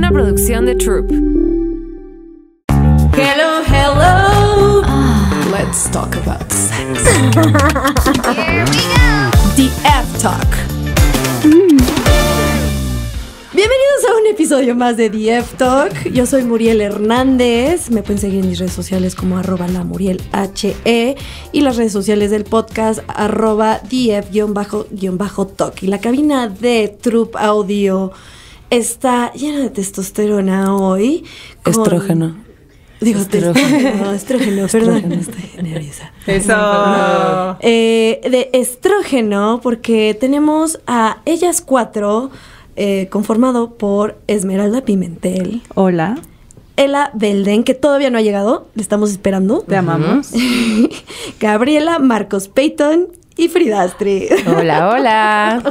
una producción de Troop. Hello, hello. Ah. Let's talk about sex. Here we go. The F Talk. Mm. Bienvenidos a un episodio más de The F Talk. Yo soy Muriel Hernández. Me pueden seguir en mis redes sociales como arroba la Muriel e y las redes sociales del podcast arroba DF-talk. Y la cabina de Troop Audio está llena de testosterona hoy. estrógeno. Digo, estrógeno, estrógeno, perdón, estoy nerviosa. Eso. Eh, de estrógeno, porque tenemos a ellas cuatro, eh, conformado por Esmeralda Pimentel. Hola. Ella Belden, que todavía no ha llegado, le estamos esperando. Te amamos. Gabriela Marcos Peyton y Frida Hola, hola.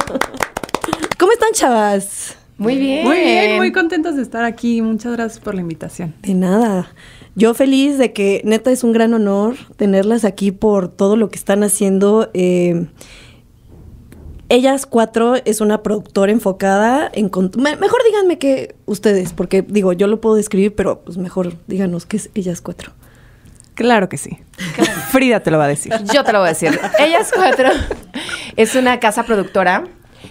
¿Cómo están, chavas? Muy bien. Muy muy contentos de estar aquí. Muchas gracias por la invitación. De nada. Yo feliz de que neta es un gran honor tenerlas aquí por todo lo que están haciendo. Eh, ellas cuatro es una productora enfocada en... Mejor díganme que ustedes, porque digo, yo lo puedo describir, pero pues mejor díganos qué es ellas cuatro. Claro que sí. Frida te lo va a decir. Yo te lo voy a decir. ellas cuatro es una casa productora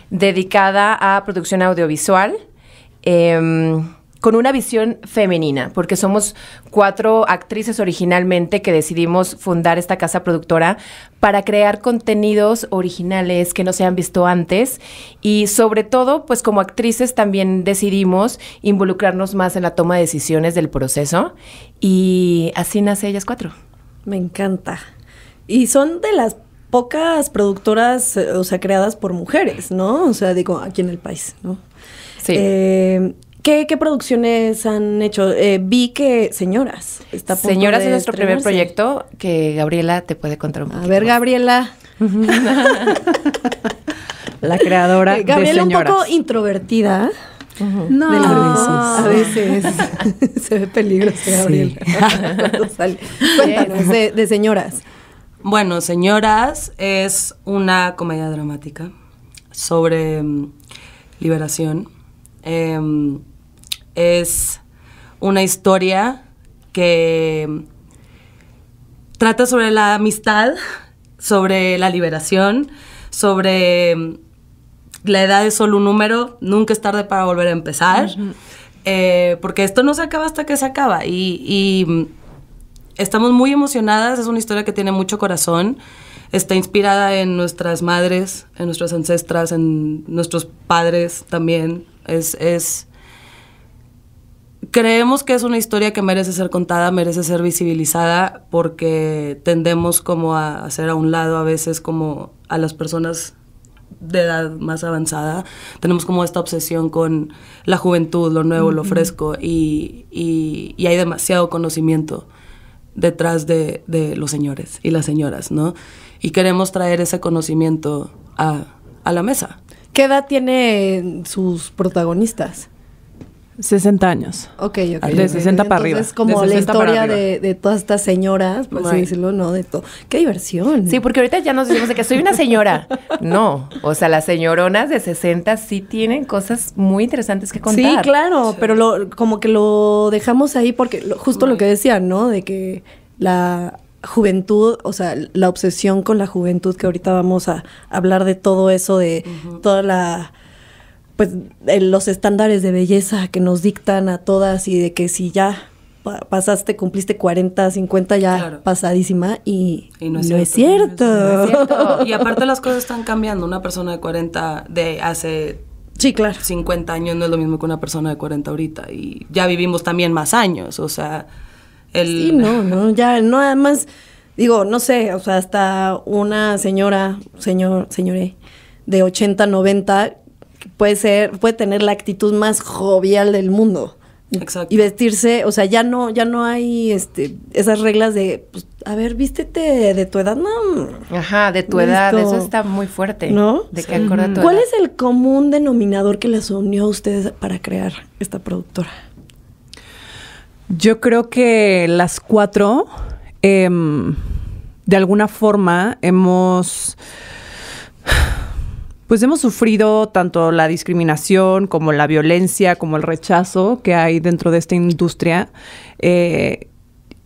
dedicada a producción audiovisual. Em, con una visión femenina, porque somos cuatro actrices originalmente que decidimos fundar esta casa productora para crear contenidos originales que no se han visto antes y sobre todo, pues como actrices también decidimos involucrarnos más en la toma de decisiones del proceso y así nace ellas cuatro. Me encanta. Y son de las pocas productoras, eh, o sea, creadas por mujeres, ¿no? O sea, digo, aquí en el país, ¿no? Sí. Eh, ¿Qué, producciones han hecho? Eh, vi que Señoras está Señoras es nuestro primer proyecto que Gabriela te puede contar un poco. A ver, Gabriela. la creadora Gabriela de Señoras. un poco introvertida. No, a veces, se ve peligroso, Gabriela. de señoras. Bueno, Señoras es una comedia dramática sobre mm, liberación. Em, es una historia que mm, trata sobre la amistad, sobre la liberación, sobre mm, la edad es solo un número, nunca es tarde para volver a empezar, eh, porque esto no se acaba hasta que se acaba. y estamos muy emocionadas, es una historia que tiene mucho corazón, está inspirada en nuestras madres, en nuestras ancestras, en nuestros padres también. Es, es creemos que es una historia que merece ser contada, merece ser visibilizada, porque tendemos como a hacer a un lado a veces como a las personas de edad más avanzada, tenemos como esta obsesión con la juventud, lo nuevo, lo fresco, y hay demasiado conocimiento detrás de, los señores y las señoras, ¿no? Y queremos traer ese conocimiento a, a la mesa. ¿Qué edad tiene sus protagonistas? 60 años. Ok, ok. Ah, de 60 para arriba. Es como la historia de, de, todas estas señoras, por así decirlo, ¿no? De todo. ¡Qué diversión! Sí, porque ahorita ya nos decimos de que soy una señora. no, o sea, las señoronas de 60 sí tienen cosas muy interesantes que contar. Sí, claro, pero lo, como que lo dejamos ahí porque justo lo que decían, ¿no? De que la juventud, o sea, la obsesión con la juventud, que ahorita vamos a hablar de todo eso, de toda la pues los estándares de belleza que nos dictan a todas y de que si ya pasaste, cumpliste 40, 50 ya pasadísima y, no, es, cierto, Y aparte las cosas están cambiando. Una persona de 40 de hace sí, claro. 50 años no es lo mismo que una persona de 40 ahorita. Y ya vivimos también más años. O sea, el... Sí, no, no, ya, no, además, digo, no sé, o sea, hasta una señora, señor, señore, de 80, 90 puede ser, puede tener la actitud más jovial del mundo. Exacto. Y vestirse, o sea, ya no, ya no hay este, esas reglas de, pues, a ver, vístete de tu edad, no. Ajá, de tu edad, eso está muy fuerte. ¿No? De que acorde a tu ¿Cuál es el común denominador que les unió a ustedes para crear esta productora? Yo creo que las cuatro, em, de alguna forma, hemos pues hemos sufrido tanto la discriminación como la violencia, como el rechazo que hay dentro de esta industria. Eh,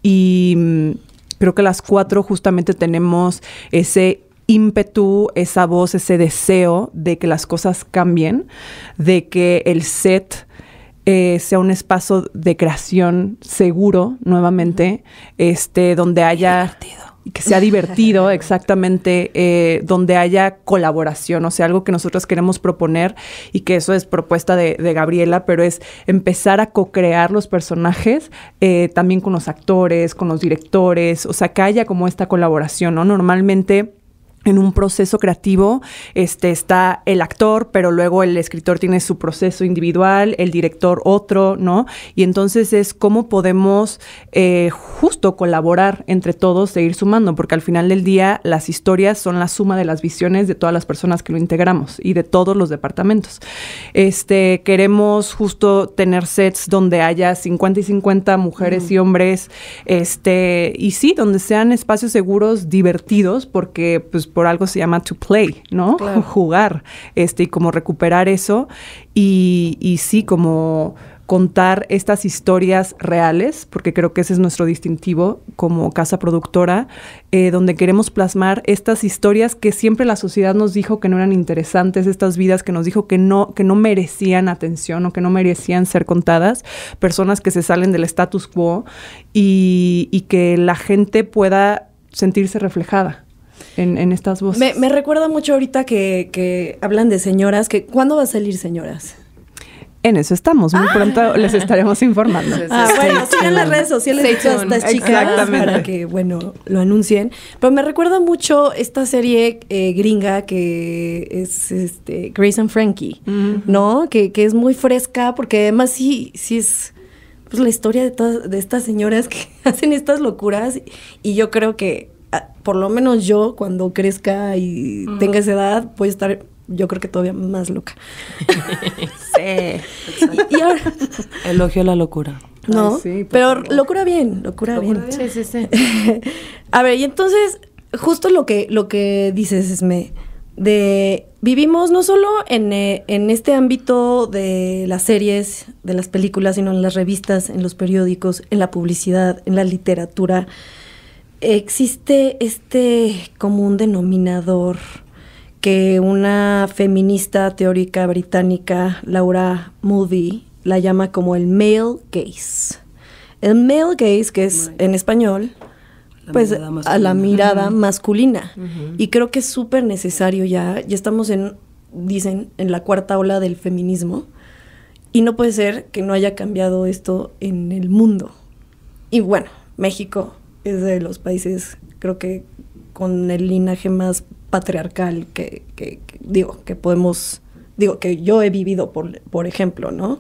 y mm, creo que las cuatro justamente tenemos ese ímpetu, esa voz, ese deseo de que las cosas cambien, de que el set eh, sea un espacio de creación seguro nuevamente, este, donde haya que sea divertido exactamente, eh, donde haya colaboración, o sea, algo que nosotros queremos proponer y que eso es propuesta de, Gabriela, pero es empezar a co-crear los personajes eh, también con los actores, con los directores, o sea, que haya como esta colaboración, ¿no? Normalmente en un proceso creativo este, está el actor, pero luego el escritor tiene su proceso individual, el director otro, ¿no? Y entonces es cómo podemos eh, justo colaborar entre todos e ir sumando, porque al final del día las historias son la suma de las visiones de todas las personas que lo integramos y de todos los departamentos. Este, queremos justo tener sets donde haya 50 y 50 mujeres y mm. hombres, este, y sí, donde sean espacios seguros, divertidos, porque pues por algo se llama to play, ¿no? Jugar, este, y como recuperar eso y, y sí, como contar estas historias reales, porque creo que ese es nuestro distintivo como casa productora, eh, donde queremos plasmar estas historias que siempre la sociedad nos dijo que no eran interesantes, estas vidas que nos dijo que no, que no merecían atención o que no merecían ser contadas, personas que se salen del status quo y que la gente pueda sentirse reflejada en, estas voces. Me, recuerda mucho ahorita que, hablan de señoras, que ¿cuándo va a salir señoras? En eso estamos. Muy ah. pronto les estaremos informando. Ah, bueno, sigan las redes sociales de estas chicas para que, bueno, lo anuncien. Pero me recuerda mucho esta serie eh, gringa que es este, Grace and Frankie, ¿no? Que, es muy fresca porque además sí, sí es pues, la historia de, todas, de estas señoras que hacen estas locuras y yo creo que por lo menos yo cuando crezca y tenga esa edad, voy a estar, yo creo que todavía más loca. sí. y, Elogio la locura. No, pero locura bien, locura, bien. Sí, sí, sí. a ver, y entonces, justo lo que, lo que dices, Esme, de vivimos no solo en, eh, en, este ámbito de las series, de las películas, sino en las revistas, en los periódicos, en la publicidad, en la literatura existe este común denominador que una feminista teórica británica, Laura Moody, la llama como el male gaze. El male gaze, que es en español, pues a la mirada masculina. Y creo que es súper necesario ya, ya estamos en, dicen, en la cuarta ola del feminismo, y no puede ser que no haya cambiado esto en el mundo. Y bueno, México es de los países, creo que con el linaje más patriarcal que, digo, que podemos, digo, que yo he vivido, por, por ejemplo, ¿no?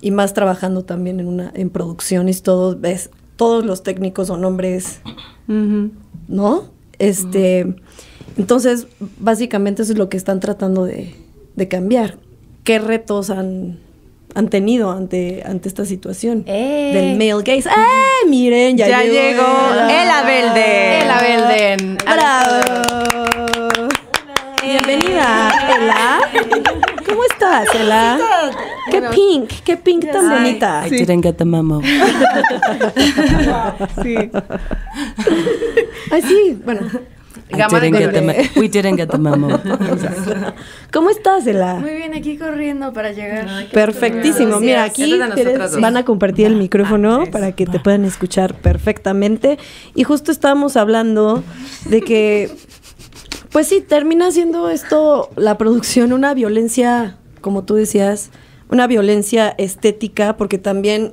Y más trabajando también en, una, en producciones, todos, ves, todos los técnicos son hombres, ¿no? Este, entonces, básicamente eso es lo que están tratando de cambiar. ¿Qué retos han han tenido ante, ante esta situación eh. del male gaze. ¡Eh! Miren, ya, ya llegó, Ela! el Abelden. El ¡Bravo! Bienvenida, Ela. ¿Cómo estás, Ela? Qué pink, qué pink tan bonita. I didn't get the memo. sí. Así, sí, bueno, we didn't get the memo. ¿Cómo estás, Ela? Muy bien, aquí corriendo para llegar. Perfectísimo. Mira, aquí van a compartir el ah, micrófono para que te puedan escuchar perfectamente. Y justo estábamos hablando de que, pues sí, termina siendo esto, la producción, una violencia, como tú decías, una violencia estética, porque también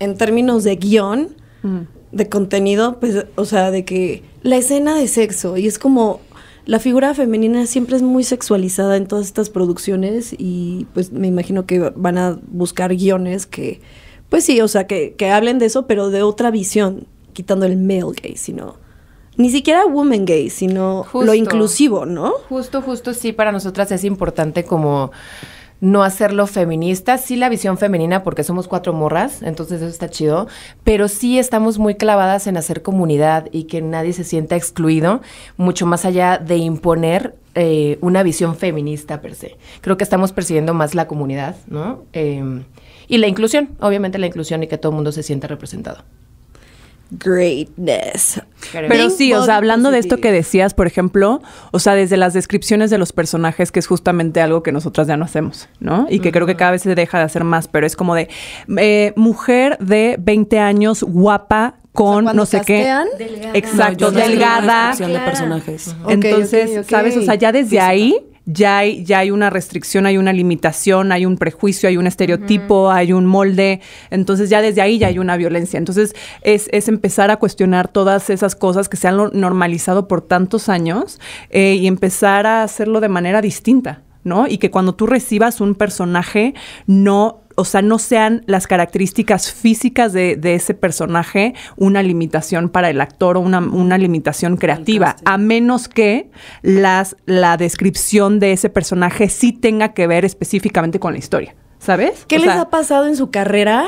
en términos de guión, mm de contenido, pues, o sea, de que la escena de sexo, y es como la figura femenina siempre es muy sexualizada en todas estas producciones y pues me imagino que van a buscar guiones que, pues sí, o sea, que, que hablen de eso, pero de otra visión, quitando el male gay, sino ni siquiera woman gay, sino lo inclusivo, ¿no? Justo, justo, sí, para nosotras es importante como no hacerlo feminista, sí la visión femenina porque somos cuatro morras, entonces eso está chido, pero sí estamos muy clavadas en hacer comunidad y que nadie se sienta excluido, mucho más allá de imponer eh, una visión feminista per se. Creo que estamos persiguiendo más la comunidad, ¿no? Eh, y la inclusión, obviamente la inclusión y que todo el mundo se sienta representado greatness. Pero, sí, o sea, hablando de esto que decías, por ejemplo, o sea, desde las descripciones de los personajes, que es justamente algo que nosotras ya no hacemos, ¿no? Y que creo que cada vez se deja de hacer más, pero es como de eh, mujer de 20 años, guapa, con no sé qué. Delgada. Exacto, delgada. De personajes. Entonces, ¿sabes? O sea, ya desde ahí ya hay, ya hay una restricción, hay una limitación, hay un prejuicio, hay un estereotipo, hay un molde. Entonces ya desde ahí ya hay una violencia. Entonces es, empezar a cuestionar todas esas cosas que se han normalizado por tantos años eh, y empezar a hacerlo de manera distinta. ¿no? Y que cuando tú recibas un personaje no o sea, no sean las características físicas de, ese personaje una limitación para el actor o una, limitación creativa, a menos que las, la descripción de ese personaje sí tenga que ver específicamente con la historia, ¿sabes? ¿Qué les ha pasado en su carrera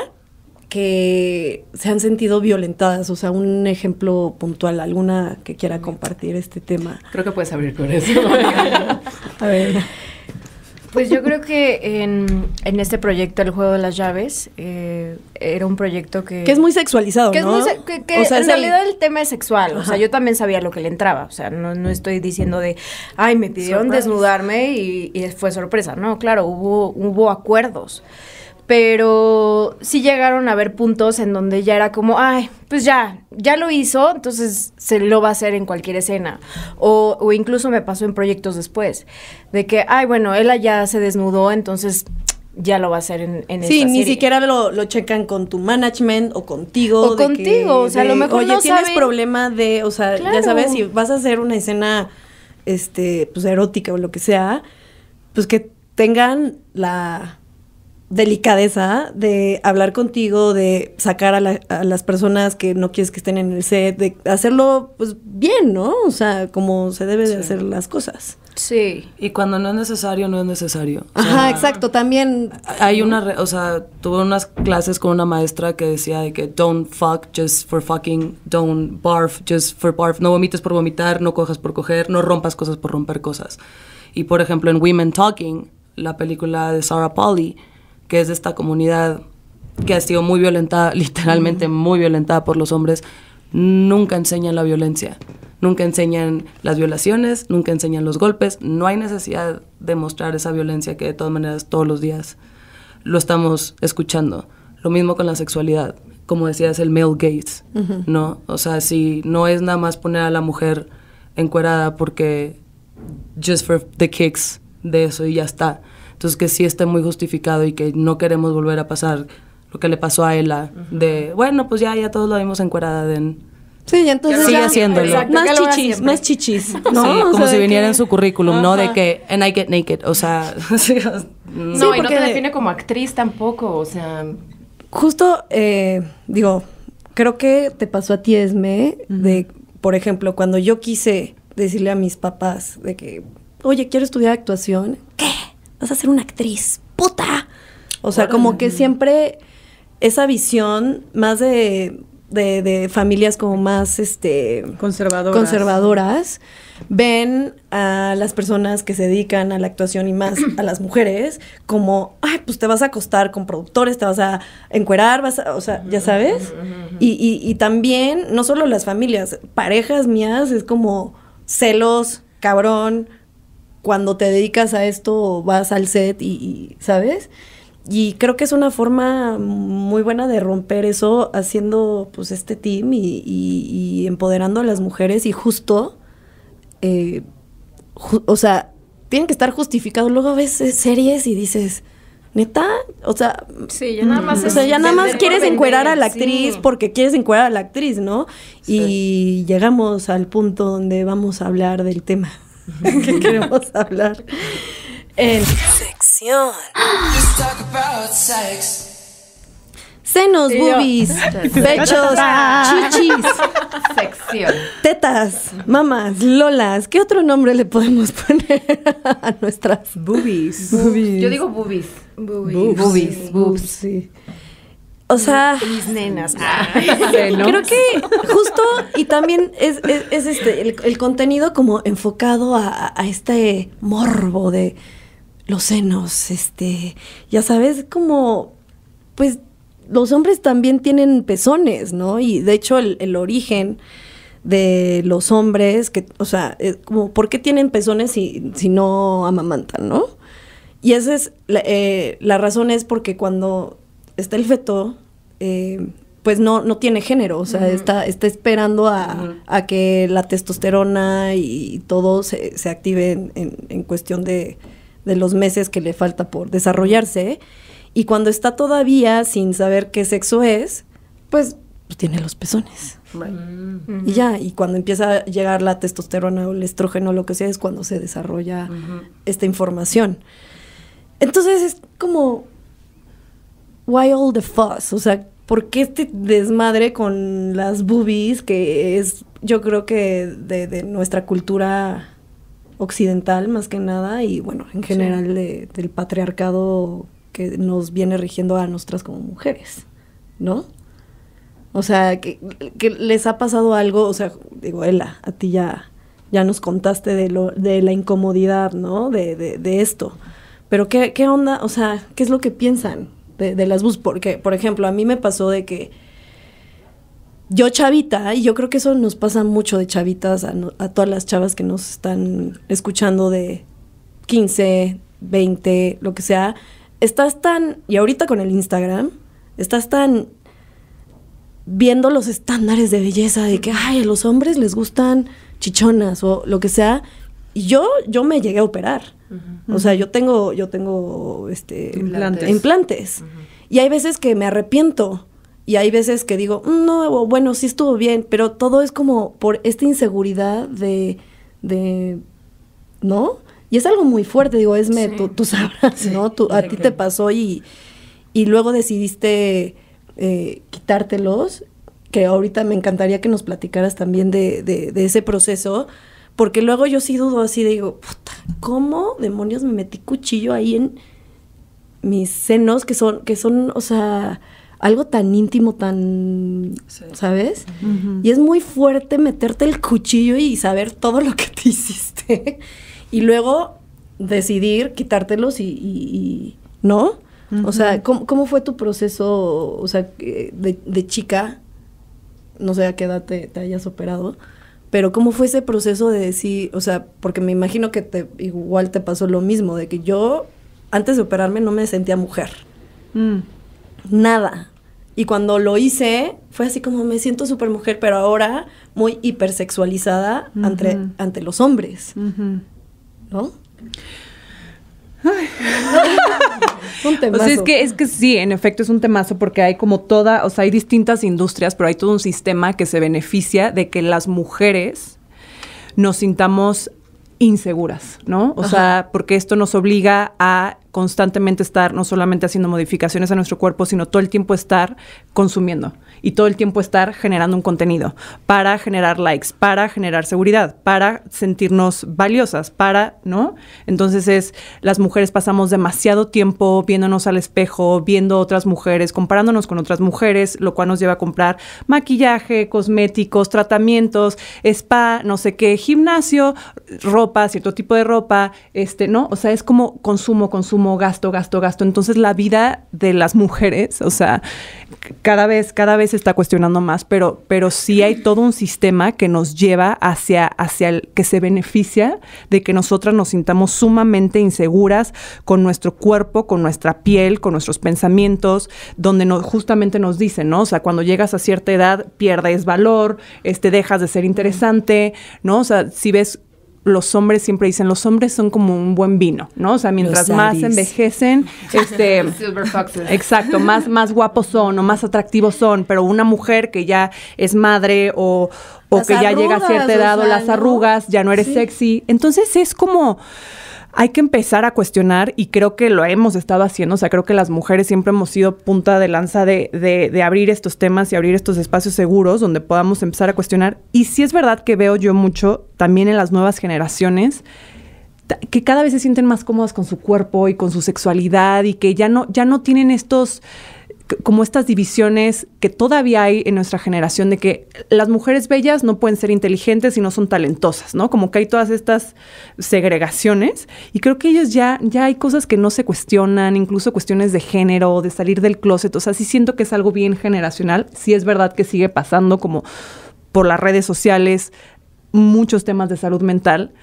que se han sentido violentadas? O sea, un ejemplo puntual, alguna que quiera compartir este tema. Creo que puedes abrir con eso. a ver. Pues yo creo que en, en, este proyecto, El Juego de las Llaves, eh, era un proyecto que... Que es muy sexualizado, que ¿no? Es muy, que, en realidad el... tema es sexual. O sea, yo también sabía lo que le entraba. O sea, no, estoy diciendo de, ay, me pidieron desnudarme y, y, fue sorpresa. No, claro, hubo, hubo acuerdos pero sí llegaron a haber puntos en donde ya era como, ay, pues ya, ya lo hizo, entonces se lo va a hacer en cualquier escena. O, incluso me pasó en proyectos después, de que, ay, bueno, él allá se desnudó, entonces ya lo va a hacer en, en Sí, ni siquiera lo, lo, checan con tu management o contigo. O contigo, o sea, a lo mejor Oye, tienes problema de, o sea, ya sabes, si vas a hacer una escena, este, pues erótica o lo que sea, pues que tengan la delicadeza de hablar contigo, de sacar a, las personas que no quieres que estén en el set, de hacerlo pues bien, ¿no? O sea, como se debe de hacer las cosas. Sí. Y cuando no es necesario, no es necesario. Ajá, exacto, también. Hay una, o sea, tuve unas clases con una maestra que decía de que don't fuck just for fucking, don't barf just for barf, no vomites por vomitar, no cojas por coger, no rompas cosas por romper cosas. Y por ejemplo, en Women Talking, la película de Sarah Pauli, que es de esta comunidad que ha sido muy violentada, literalmente muy violentada por los hombres, nunca enseñan la violencia, nunca enseñan las violaciones, nunca enseñan los golpes, no hay necesidad de mostrar esa violencia que de todas maneras todos los días lo estamos escuchando. Lo mismo con la sexualidad, como decías, el male gaze, ¿no? O sea, si no es nada más poner a la mujer encuerada porque just for the kicks de eso y ya está entonces que sí esté muy justificado y que no queremos volver a pasar lo que le pasó a Ella, de, bueno, pues ya, ya todos lo vimos encuerada en. Sí, entonces sigue haciéndolo. más chichis, más chichis. como si viniera en su currículum, no de que and I get naked, o sea, no, y no te define como actriz tampoco, o sea, justo eh, digo, creo que te pasó a ti Esme de por ejemplo, cuando yo quise decirle a mis papás de que, "Oye, quiero estudiar actuación." ¿Qué? vas a ser una actriz, puta. O sea, como que siempre esa visión más de, familias como más este, conservadoras. conservadoras. ven a las personas que se dedican a la actuación y más a las mujeres como, ay, pues te vas a acostar con productores, te vas a encuerar, vas o sea, ya sabes. Y, y, y también, no solo las familias, parejas mías es como celos, cabrón, cuando te dedicas a esto vas al set y, ¿sabes? Y creo que es una forma muy buena de romper eso haciendo pues este team y, empoderando a las mujeres y justo, eh, o sea, tienen que estar justificados. Luego a veces series y dices, neta, o sea, ya nada más, o sea, ya nada más quieres encuerar a la actriz porque quieres encuerar a la actriz, ¿no? Y llegamos al punto donde vamos a hablar del tema. Qué queremos hablar en sección. Senos, boobies, pechos, chichis, sección. tetas, mamas, lolas. ¿Qué otro nombre le podemos poner a nuestras boobies? Yo digo boobies. Boobies. Boobies, boobs. O sea. Mis nenas. Ah. Creo que justo, y también es, es, este, el, contenido como enfocado a, a, este morbo de los senos, este, ya sabes, como, pues, los hombres también tienen pezones, ¿no? Y de hecho, el, el origen de los hombres, que, o sea, es como, ¿por qué tienen pezones si, si no amamantan, no? Y esa es, la eh, razón es porque cuando está el feto, eh, pues no, no tiene género, o sea, está, está esperando a, que la testosterona y todo se, active en, cuestión de, los meses que le falta por desarrollarse. Y cuando está todavía sin saber qué sexo es, pues, pues tiene los pezones. Mm. Y ya, y cuando empieza a llegar la testosterona o el estrógeno, lo que sea, es cuando se desarrolla esta información. Entonces es como why all the fuss? O sea, ¿por qué este desmadre con las boobies que es, yo creo que de, nuestra cultura occidental más que nada y bueno, en general del patriarcado que nos viene rigiendo a nosotras como mujeres, ¿no? O sea, que, les ha pasado algo, o sea, digo, Ela, a ti ya, ya nos contaste de, lo, de la incomodidad, ¿no? De, de, de esto. Pero ¿qué, ¿qué, onda? O sea, ¿qué es lo que piensan? de, las bus, porque, por ejemplo, a mí me pasó de que yo chavita, y yo creo que eso nos pasa mucho de chavitas a, todas las chavas que nos están escuchando de 15, 20, lo que sea, estás tan, y ahorita con el Instagram, estás tan viendo los estándares de belleza de que, ay, a los hombres les gustan chichonas o lo que sea. Y yo, yo me llegué a operar. O sea, yo tengo, yo tengo este, implantes. Y hay veces que me arrepiento. Y hay veces que digo, mm, no, bueno, sí estuvo bien, pero todo es como por esta inseguridad de, de ¿no? Y es algo muy fuerte, digo, Esme, tú, sabes ¿no? Tú, a ti te pasó y, y luego decidiste eh, quitártelos, que ahorita me encantaría que nos platicaras también de, de, de ese proceso, porque luego yo sí dudo así, digo, puta, ¿cómo demonios me metí cuchillo ahí en mis senos que son, que son, o sea, algo tan íntimo, tan, ¿sabes? Y es muy fuerte meterte el cuchillo y saber todo lo que te hiciste. y luego decidir quitártelos y, ¿no? O sea, ¿cómo, fue tu proceso, o sea, de, chica? No sé a qué edad te, te hayas operado. Pero ¿cómo fue ese proceso de decir, o sea, porque me imagino que te, igual te pasó lo mismo, de que yo antes de operarme no me sentía mujer. Mm. Nada. Y cuando lo hice, fue así como me siento súper mujer, pero ahora muy hipersexualizada ante, los hombres. ¿No? O sea, es que, es que sí, en efecto es un temazo porque hay como toda, o sea, hay distintas industrias, pero hay todo un sistema que se beneficia de que las mujeres nos sintamos inseguras, ¿no? O sea, porque esto nos obliga a constantemente estar no solamente haciendo modificaciones a nuestro cuerpo, sino todo el tiempo estar consumiendo y todo el tiempo estar generando un contenido para generar likes, para generar seguridad, para sentirnos valiosas, para, ¿no? Entonces es, las mujeres pasamos demasiado tiempo viéndonos al espejo, viendo otras mujeres, comparándonos con otras mujeres, lo cual nos lleva a comprar maquillaje, cosméticos, tratamientos, spa, no sé qué, gimnasio, ropa, cierto tipo de ropa, este, ¿no? O sea, es como consumo, consumo, gasto, gasto, gasto. Entonces la vida de las mujeres, o sea, cada vez, cada vez se está cuestionando más, pero, pero sí hay todo un sistema que nos lleva hacia, hacia el que se beneficia de que nosotras nos sintamos sumamente inseguras con nuestro cuerpo, con nuestra piel, con nuestros pensamientos, donde justamente nos dicen, ¿no? O sea, cuando llegas a cierta edad pierdes valor, este, dejas de ser interesante, ¿no? O sea, si ves los hombres siempre dicen, los hombres son como un buen vino, ¿no? O sea, mientras más envejecen, este, exacto, más, más guapos son o más atractivos son, pero una mujer que ya es madre o, o que ya llega a cierta edad o, las arrugas, ya no eres sexy, entonces es como hay que empezar a cuestionar y creo que lo hemos estado haciendo, o sea, creo que las mujeres siempre hemos sido punta de lanza de, abrir estos temas y abrir estos espacios seguros donde podamos empezar a cuestionar. Y sí es verdad que veo yo mucho también en las nuevas generaciones que cada vez se sienten más cómodas con su cuerpo y con su sexualidad y que ya no, ya no tienen estos como estas divisiones que todavía hay en nuestra generación de que las mujeres bellas no pueden ser inteligentes y no son talentosas, ¿no? Como que hay todas estas segregaciones y creo que ellos ya, ya hay cosas que no se cuestionan, incluso cuestiones de género, de salir del closet, o sea, sí siento que es algo bien generacional, sí es verdad que sigue pasando como por las redes sociales, muchos temas de salud mental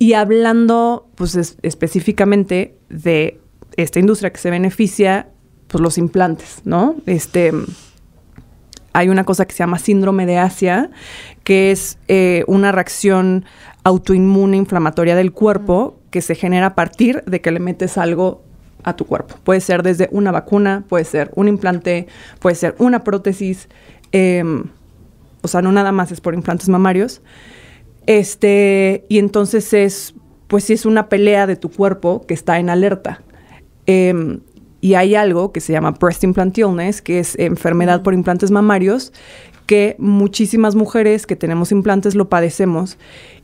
y hablando pues específicamente de esta industria que se beneficia pues, los implantes, ¿no? Este, hay una cosa que se llama síndrome de Asia, que es eh, una reacción autoinmune inflamatoria del cuerpo que se genera a partir de que le metes algo a tu cuerpo. Puede ser desde una vacuna, puede ser un implante, puede ser una prótesis, em, o sea, no nada más es por implantes mamarios. Este, y entonces es, pues sí es una pelea de tu cuerpo que está en alerta. Em, y hay algo que se llama breast implant que es enfermedad por implantes mamarios, que muchísimas mujeres que tenemos implantes lo padecemos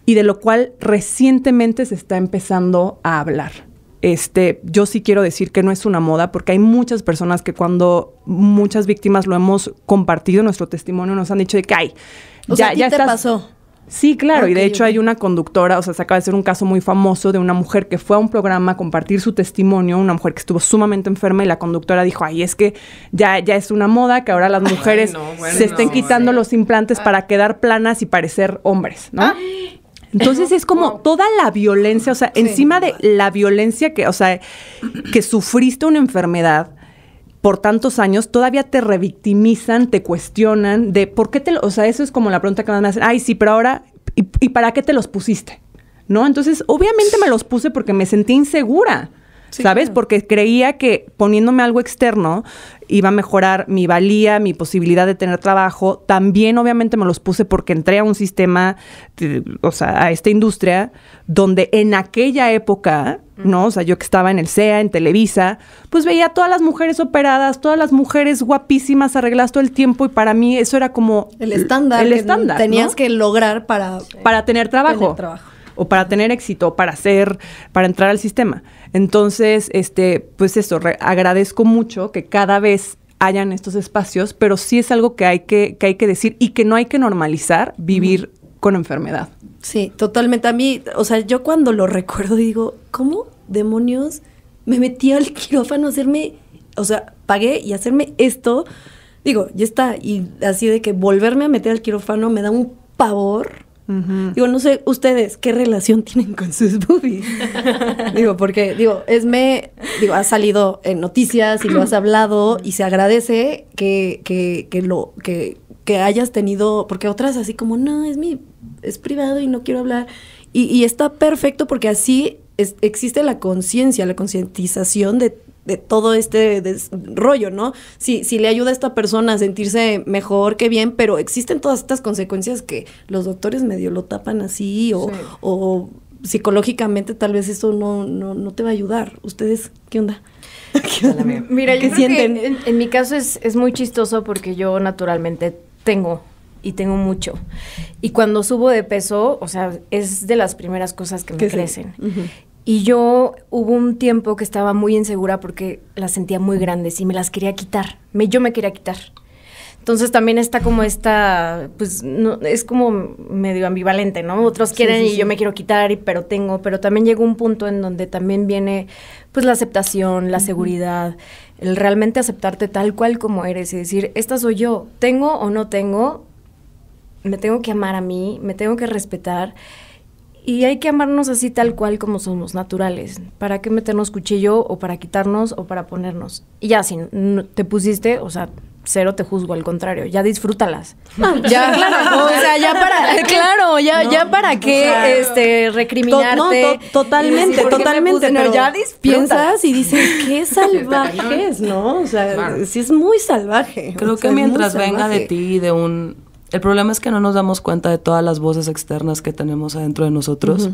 y de lo cual recientemente se está empezando a hablar. Este, yo sí quiero decir que no es una moda porque hay muchas personas que cuando muchas víctimas lo hemos compartido nuestro testimonio nos han dicho de que hay. ya, te pasó? Sí, claro, y de hecho hay una conductora, o sea, se acaba de hacer un caso muy famoso de una mujer que fue a un programa a compartir su testimonio, una mujer que estuvo sumamente enferma y la conductora dijo, ay, es que ya, ya es una moda que ahora las mujeres se estén quitando los implantes para ah. quedar planas y parecer hombres, ¿no? Ah. Entonces es como toda la violencia, o sea, encima de la violencia que, o sea, que sufriste una enfermedad, por tantos años, todavía te revictimizan, te cuestionan de por qué te... Lo, o sea, eso es como la pregunta que van a hacer. Ay, sí, pero ahora... ¿Y, y para qué te los pusiste? ¿No? Entonces, obviamente me los puse porque me sentí insegura. ¿sabes? Porque creía que poniéndome algo externo iba a mejorar mi valía, mi posibilidad de tener trabajo. También obviamente me los puse porque entré a un sistema, o sea, a esta industria, donde en aquella época, ¿no? O sea, yo que estaba en el SEA, en Televisa, pues veía a todas las mujeres operadas, todas las mujeres guapísimas, arregladas todo el tiempo y para mí eso era como... El estándar. El estándar. tenías que lograr para... Para tener trabajo. Tener trabajo o para tener éxito, para hacer, para entrar al sistema. Entonces, este, pues eso, agradezco mucho que cada vez hayan estos espacios, pero sí es algo que hay que, hay que decir y que no hay que normalizar vivir con enfermedad. Sí, totalmente. A mí, o sea, yo cuando lo recuerdo digo, ¿cómo demonios me metí al quirófano a hacerme, o sea, pagué y hacerme esto? Digo, ya está. Y así de que volverme a meter al quirófano me da un pavor Digo, no sé, ustedes, ¿qué relación tienen con sus boobies? digo, porque, digo, es me, digo, ha salido en noticias y lo has hablado y se agradece que, lo, que, hayas tenido, porque otras así como, no, es mi, es privado y no quiero hablar. Y, está perfecto porque así existe la conciencia, la concientización de de todo este rollo, ¿no? Si, si le ayuda a esta persona a sentirse mejor, que bien, pero existen todas estas consecuencias que los doctores medio lo tapan así o, o psicológicamente tal vez eso no, no, te va a ayudar. ¿Ustedes qué onda? Mira, yo Que en, mi caso es, muy chistoso porque yo naturalmente tengo y tengo mucho. Y cuando subo de peso, o sea, es de las primeras cosas que me crecen. Y yo hubo un tiempo que estaba muy insegura porque las sentía muy grandes y me las quería quitar. Me, yo me quería quitar. Entonces también está como esta, pues es como medio ambivalente, ¿no? Otros quieren y yo me quiero quitar, y, pero tengo, pero también llegó un punto en donde también viene pues la aceptación, la seguridad, el realmente aceptarte tal cual como eres y decir, esta soy yo, tengo o no tengo, me tengo que amar a mí, me tengo que respetar y hay que amarnos así tal cual como somos, naturales. ¿Para qué meternos cuchillo o para quitarnos o para ponernos? Y ya, si te pusiste, o sea, cero te juzgo, al contrario, ya disfrútalas. ya, claro, o sea, ya para, claro, ya, ya para qué este, recriminarte. totalmente, totalmente, pero ya piensas y dices, qué salvaje es, ¿no? O sea, sí es muy salvaje. Creo que mientras venga de ti, de un el problema es que no nos damos cuenta de todas las voces externas que tenemos adentro de nosotros.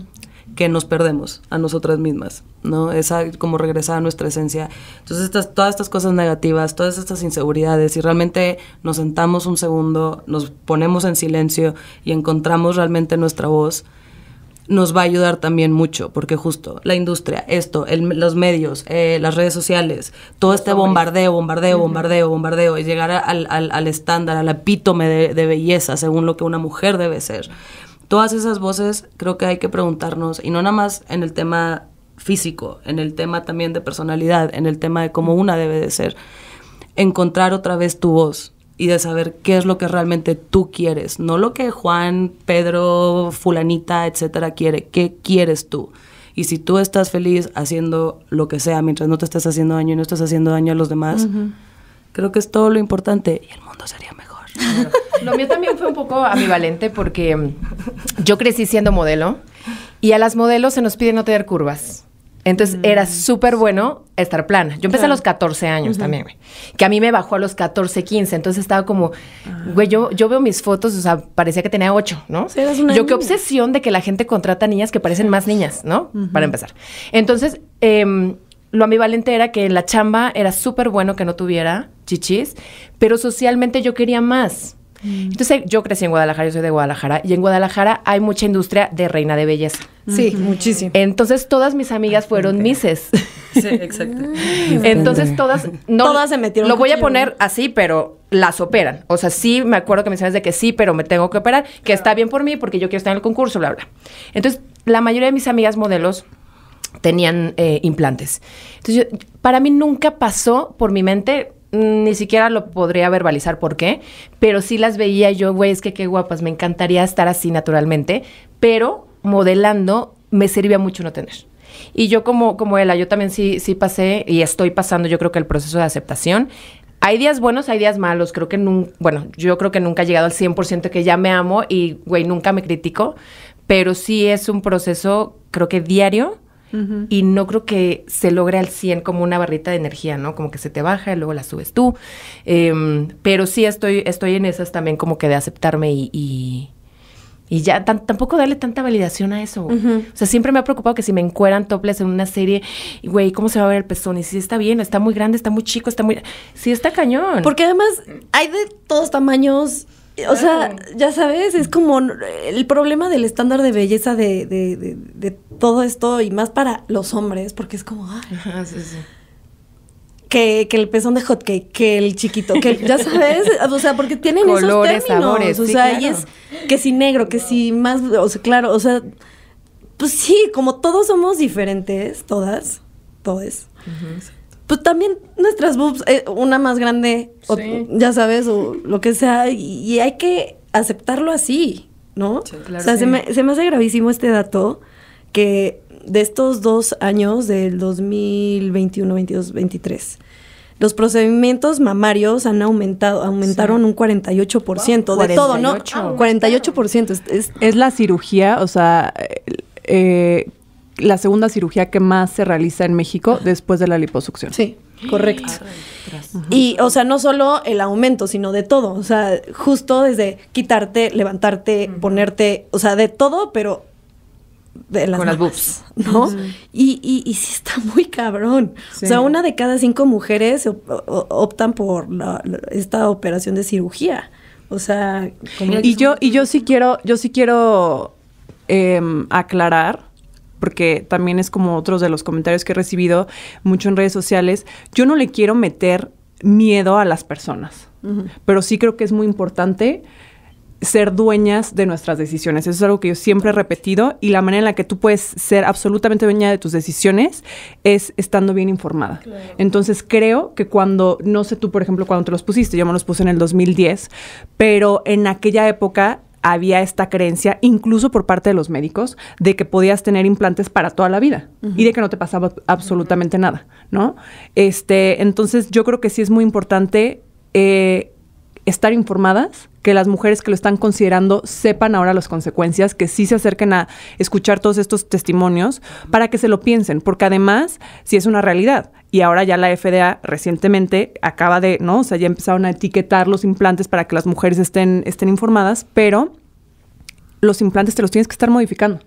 que nos perdemos a nosotras mismas, ¿no? Esa como regresar a nuestra esencia. Entonces, todas estas cosas negativas, todas estas inseguridades, si realmente nos sentamos un segundo, nos ponemos en silencio y encontramos realmente nuestra voz, nos va a ayudar también mucho, porque justo la industria, esto, los medios, eh, las redes sociales, todo este bombardeo, bombardeo, bombardeo, bombardeo, y llegar al, al estándar, al epítome de, de, belleza, según lo que una mujer debe ser. Todas esas voces creo que hay que preguntarnos, y no nada más en el tema físico, en el tema también de personalidad, en el tema de cómo una debe de ser, encontrar otra vez tu voz, y de saber qué es lo que realmente tú quieres, no lo que Juan, Pedro, fulanita, etcétera quiere, qué quieres tú. Y si tú estás feliz haciendo lo que sea, mientras no te estés haciendo daño y no estás haciendo daño a los demás, creo que es todo lo importante y el mundo sería mejor. lo mío también fue un poco ambivalente porque yo crecí siendo modelo y a las modelos se nos pide no tener curvas. Entonces mm. era súper bueno estar plana. Yo empecé a los 14 años también, güey. Que a mí me bajó a los 14, 15. Entonces estaba como, ah. güey, yo, veo mis fotos, o sea, parecía que tenía 8, ¿no? Sí, una yo qué obsesión de que la gente contrata niñas que parecen más niñas, ¿no? Para empezar. Entonces, em, lo ambivalente era que la chamba era súper bueno que no tuviera chichis, pero socialmente yo quería más. Mm. Entonces yo crecí en Guadalajara, yo soy de Guadalajara, y en Guadalajara hay mucha industria de reina de belleza. Sí, muchísimo. Entonces todas mis amigas fueron misses. Sí, exacto. Entonces todas, no, todas se metieron. Lo voy a poner así, pero las operan. O sea, sí, me acuerdo que me decían de que sí, pero me tengo que operar, que está bien por mí porque yo quiero estar en el concurso, bla, bla. Entonces, la mayoría de mis amigas modelos tenían eh, implantes. Entonces, para mí nunca pasó por mi mente ni siquiera lo podría verbalizar por qué, pero sí las veía yo, güey, es que qué guapas, me encantaría estar así naturalmente, pero modelando me servía mucho no tener. Y yo como, como ella, yo también sí, sí pasé y estoy pasando yo creo que el proceso de aceptación. Hay días buenos, hay días malos. Creo que nunca, bueno, yo creo que nunca he llegado al 100% que ya me amo y, güey, nunca me critico. Pero sí es un proceso, creo que diario, y no creo que se logre al 100 como una barrita de energía, ¿no? Como que se te baja y luego la subes tú. Em, pero sí estoy, estoy en esas también como que de aceptarme y, ya tampoco darle tanta validación a eso. O sea, siempre me ha preocupado que si me encueran toples en una serie, güey, ¿cómo se va a ver el pezón? Y si está bien, está muy grande, está muy chico, está muy... Sí, está cañón. Porque además hay de todos tamaños o sea, ya sabes, es como el problema del estándar de belleza de, de, de, todo esto y más para los hombres, porque es como, ay, sí, sí. Que, que, el pezón de hotcake, que el chiquito, que ya sabes, o sea, porque tienen Colores, esos términos, sabores, o sea, y es que si negro, que si más, o sea, claro, o sea, pues sí, como todos somos diferentes, todas, todes pues también nuestras boobs, eh, una más grande, ya sabes, o lo que sea, y, hay que aceptarlo así, ¿no? o sea, se, me, se me hace gravísimo este dato que de estos dos años, del 2021, 22, 23, los procedimientos mamarios han aumentado, aumentaron un 48%, de todo, ¿no? 48%. Es, es, es, la cirugía, o sea, eh, eh la segunda cirugía que más se realiza en México después de la liposucción. Sí, correcto. Y, o sea, no solo el aumento, sino de todo. O sea, justo desde quitarte, levantarte, ponerte, o sea, de todo, pero de con las boobs, ¿no? y, y, sí está muy cabrón. O sea, una de cada cinco mujeres optan por esta operación de cirugía. O sea, y yo y yo sí quiero yo sí quiero em, aclarar porque también es como otros de los comentarios que he recibido mucho en redes sociales, yo no le quiero meter miedo a las personas, pero sí creo que es muy importante ser dueñas de nuestras decisiones. Eso es algo que yo siempre he repetido y la manera en la que tú puedes ser absolutamente dueña de tus decisiones es estando bien informada. Entonces creo que cuando, no sé tú por ejemplo cuando te los pusiste, yo me los puse en el 2010, pero en aquella época había esta creencia, incluso por parte de los médicos, de que podías tener implantes para toda la vida y de que no te pasaba absolutamente nada, ¿no? Este, entonces yo creo que sí es muy importante eh, estar informadas, que las mujeres que lo están considerando sepan ahora las consecuencias, que sí se acerquen a escuchar todos estos testimonios para que se lo piensen, porque además si es una realidad. Y ahora ya la FDA recientemente acaba de, ¿no? O sea, ya empezaron a etiquetar los implantes para que las mujeres estén, estén informadas, pero los implantes te los tienes que estar modificando.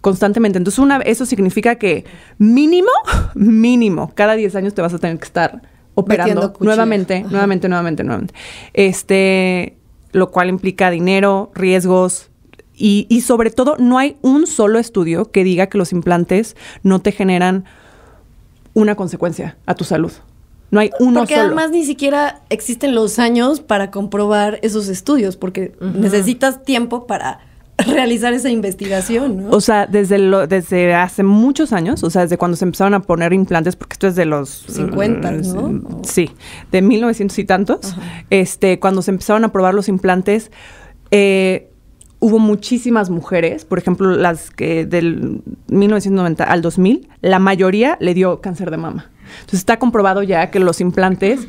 constantemente. Entonces, una, eso significa que mínimo, mínimo, cada 10 años te vas a tener que estar operando nuevamente, nuevamente, nuevamente, nuevamente. Este, lo cual implica dinero, riesgos, y, sobre todo, no hay un solo estudio que diga que los implantes no te generan una consecuencia a tu salud. No hay uno solo. Porque además ni siquiera existen los años para comprobar esos estudios, porque necesitas tiempo para realizar esa investigación, ¿no? O sea, desde, lo, desde hace muchos años, o sea, desde cuando se empezaron a poner implantes, porque esto es de los... 50, mm, ¿no? Sí, de 1900 y tantos, este, cuando se empezaron a probar los implantes, eh, hubo muchísimas mujeres, por ejemplo, las que del 1990 al 2000, la mayoría le dio cáncer de mama. Entonces está comprobado ya que los implantes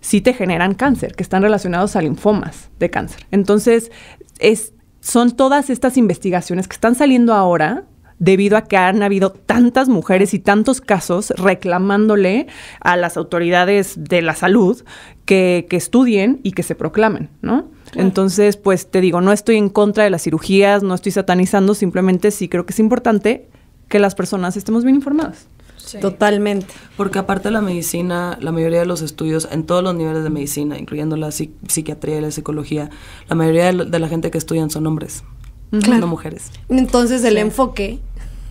sí te generan cáncer, que están relacionados a linfomas de cáncer. Entonces, es son todas estas investigaciones que están saliendo ahora debido a que han habido tantas mujeres y tantos casos reclamándole a las autoridades de la salud que, que estudien y que se proclamen, ¿no? Entonces, pues te digo, no estoy en contra de las cirugías, no estoy satanizando, simplemente sí creo que es importante que las personas estemos bien informadas. Totalmente. Porque aparte de la medicina, la mayoría de los estudios, en todos los niveles de medicina, incluyendo la psiquiatría y la psicología, la mayoría de, la gente que estudian son hombres, no mujeres. Entonces el enfoque...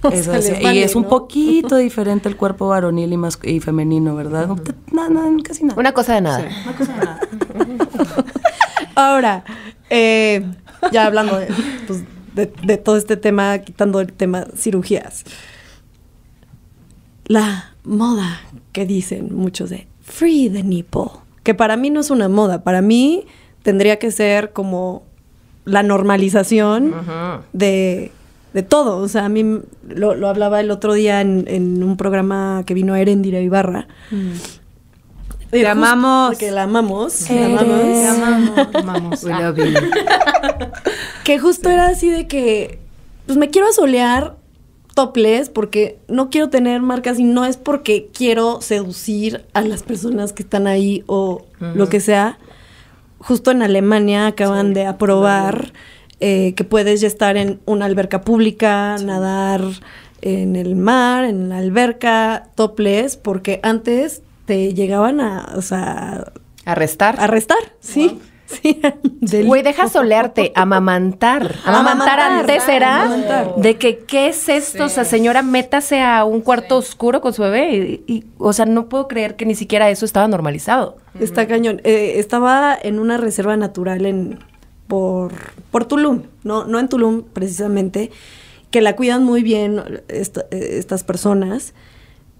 Es y es un poquito diferente el cuerpo varonil y, y femenino, ¿verdad? casi nada. Una cosa de nada. Ahora, eh, ya hablando pues, de, de todo este tema, quitando el tema cirugías la moda que dicen muchos de free the nipple, que para mí no es una moda, para mí tendría que ser como la normalización de, todo. O sea, a mí lo, hablaba el otro día en, un programa que vino a Erendira Ibarra. Mm. amamos. Que la amamos. La La amamos. que justo era así de que, pues me quiero asolear topless porque no quiero tener marcas y no es porque quiero seducir a las personas que están ahí o lo que sea. Justo en Alemania acaban de aprobar eh, que puedes ya estar en una alberca pública, nadar en el mar, en la alberca, topless, porque antes te llegaban a, o sea, arrestar. Arrestar, sí. Sí, Güey, deja solearte, amamantar. Amamantar, antes era de que, ¿qué es esto? O sea, señora, métase a un cuarto oscuro con su bebé. Y, o sea, no puedo creer que ni siquiera eso estaba normalizado. Está cañón. Eh, estaba en una reserva natural en por, por Tulum, no, no en Tulum precisamente, que la cuidan muy bien eh, eh, estas personas.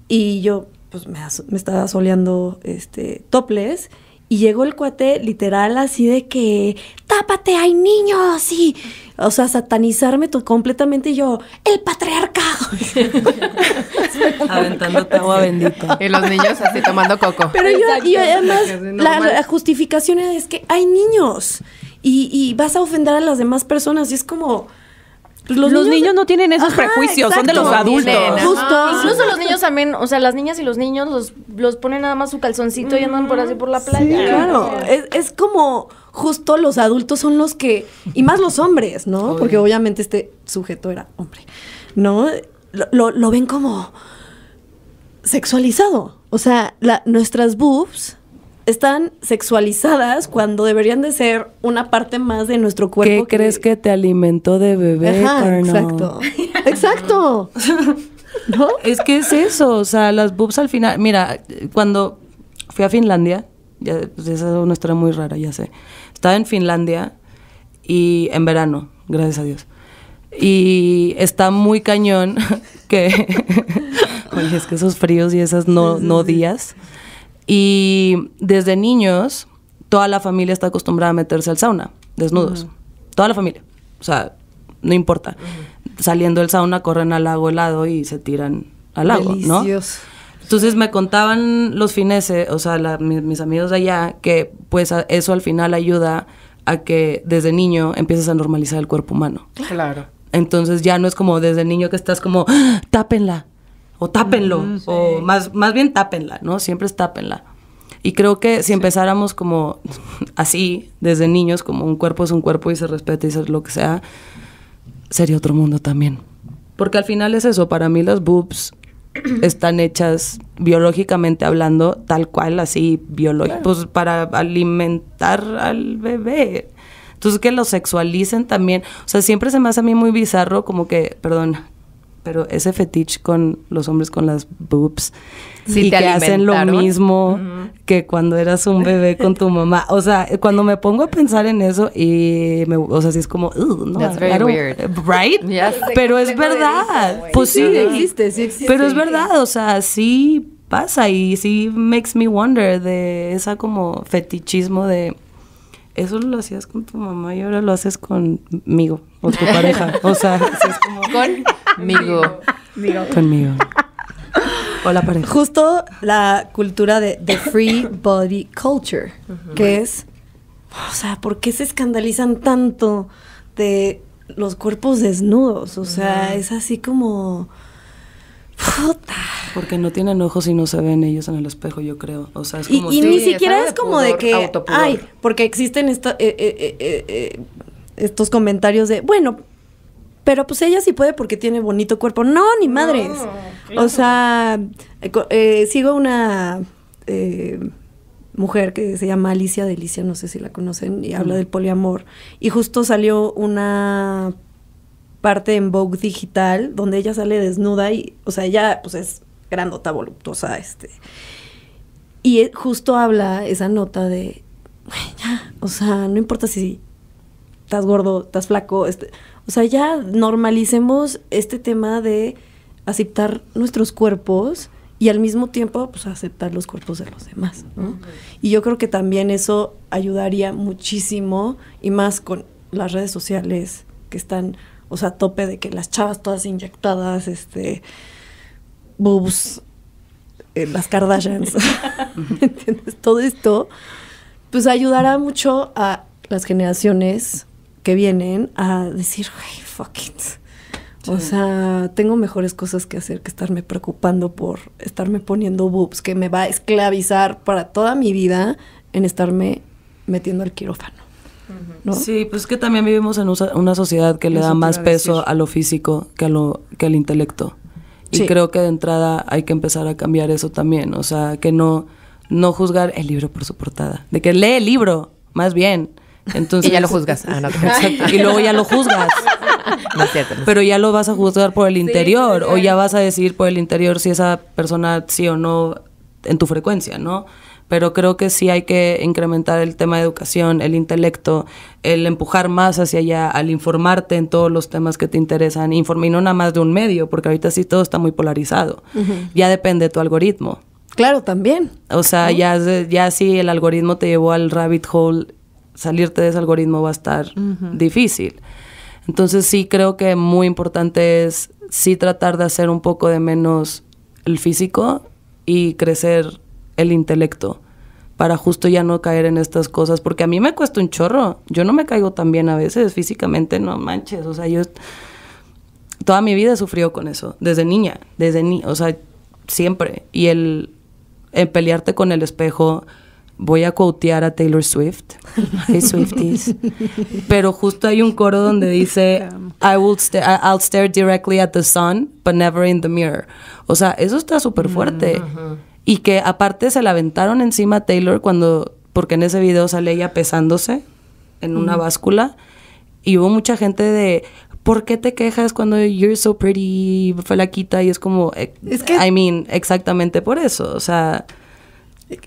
Y yo, pues, me, estaba soleando este, toples y llegó el cuate literal así de que, tápate, hay niños, y, o sea, satanizarme completamente y yo, el patriarcado. Aventándote agua bendita. Y los niños así tomando coco. Pero yo, además, la, justificación es que hay niños y vas a ofender a las demás personas y es como... Pues los, niños, no tienen esos prejuicios, son de los adultos. Incluso los niños también, o sea, las niñas y los niños los, los ponen nada más su calzoncito y andan por así por la mm, playa. claro, es, como justo los adultos son los que, y más los hombres, ¿no? Porque obviamente este sujeto era hombre, ¿no? Lo, ven como sexualizado. O sea, nuestras boobs están sexualizadas cuando deberían de ser una parte más de nuestro cuerpo. ¿Qué crees que te alimentó de bebé? Ajá, exacto. exacto. ¿No? Es que es eso, o sea, las boobs al final, mira, cuando fui a Finlandia, ya, pues, esa es una historia muy rara, ya sé. Estaba en Finlandia y en verano, gracias a Dios. Y está muy cañón que, es que esos fríos y esas no, no días. Y desde niños, toda la familia está acostumbrada a meterse al sauna, desnudos. Toda la familia. O sea, no importa. Saliendo del sauna, corren al lago helado y se tiran al lago, ¿no? Entonces me contaban los fineses, o sea, mis, amigos de allá, que pues eso al final ayuda a que desde niño empieces a normalizar el cuerpo humano. Claro. Entonces ya no es como desde niño que estás como, ¡Ah! tápenla, o tápenlo, mm, o más, más bien tápenla, ¿no? Siempre es tápenla. Y creo que si empezáramos como así, desde niños, como un cuerpo es un cuerpo y se respeta y es lo que sea, sería otro mundo también. Porque al final es eso, para mí las boobs están hechas biológicamente hablando, tal cual, así, biológicos, pues, para alimentar al bebé. Entonces que lo sexualicen también. O sea, siempre se me hace a mí muy bizarro como que, perdón, pero ese fetiche con los hombres con las boobs y que hacen lo mismo que cuando eras un bebé con tu mamá. O sea, cuando me pongo a pensar en eso y me, o sea, sí es como, no, That's very weird. right? Pero es verdad. Pues sí, existe, sí Pero es verdad, o sea, sí pasa y sí makes me wonder de esa como fetichismo de eso lo hacías con tu mamá y ahora lo haces conmigo o tu pareja. O sea, es como... Con Migo. Conmigo. Hola, pareja. Justo la cultura de free body culture, que es, o sea, ¿por qué se escandalizan tanto de los cuerpos desnudos? O sea, es así como... Porque no tienen ojos y no se ven ellos en el espejo, yo creo. O sea, es como... Y, ni siquiera es como de, que... Ay, porque existen eh, eh, eh, estos comentarios de, bueno, pero pues ella sí puede porque tiene bonito cuerpo. No, ni madres. o sea, eh, eh, sigo una eh, mujer que se llama Alicia Delicia, no sé si la conocen, y habla del poliamor. Y justo salió una parte en Vogue Digital donde ella sale desnuda y, o sea, ella pues es grandota, voluptuosa, este. Y justo habla esa nota de, o sea, no importa si estás gordo, estás flaco. Este, o sea, ya normalicemos este tema de aceptar nuestros cuerpos y al mismo tiempo pues aceptar los cuerpos de los demás. ¿no? Y yo creo que también eso ayudaría muchísimo y más con las redes sociales que están, o sea, a tope de que las chavas todas inyectadas, este, boobs, eh, las Kardashians, ¿entiendes? Todo esto, pues ayudará mucho a las generaciones que vienen a decir, hey, fuck it. O sea, tengo mejores cosas que hacer que estarme preocupando por estarme poniendo boobs, que me va a esclavizar para toda mi vida en estarme metiendo al quirófano. Sí, pues que también vivimos en una sociedad que le da más peso a, lo físico que, a lo, que al intelecto. Y creo que de entrada hay que empezar a cambiar eso también. O sea, que no, no juzgar el libro por su portada. De que lee el libro, más bien. Entonces, y ya lo juzgas. Ah, y luego ya lo juzgas. pero ya lo vas a juzgar por el interior o ya vas a decidir por el interior si esa persona sí o no en tu frecuencia, ¿no? Pero creo que sí hay que incrementar el tema de educación, el intelecto, el empujar más hacia allá, al informarte en todos los temas que te interesan. Informe y no nada más de un medio, porque ahorita sí todo está muy polarizado. Ya depende de tu algoritmo. Claro, también. O sea, ya, ya si el algoritmo te llevó al rabbit hole salirte de ese algoritmo va a estar difícil. Entonces sí creo que muy importante es sí tratar de hacer un poco de menos el físico y crecer el intelecto para justo ya no caer en estas cosas, porque a mí me cuesta un chorro, yo no me caigo tan bien a veces físicamente, no manches, o sea, yo toda mi vida he sufrido con eso, desde niña, desde ni, o sea, siempre, y el, el pelearte con el espejo, voy a quotear a Taylor Swift, hey Swifties, pero justo hay un coro donde dice I will I'll stare directly at the sun, but never in the mirror. O sea, eso está súper fuerte. Mm, y que aparte se la aventaron encima a Taylor cuando, porque en ese video sale ella pesándose en una mm. báscula. Y hubo mucha gente de, ¿por qué te quejas cuando you're so pretty, flaquita? Y es como, eh, es que, I mean, exactamente por eso. O sea,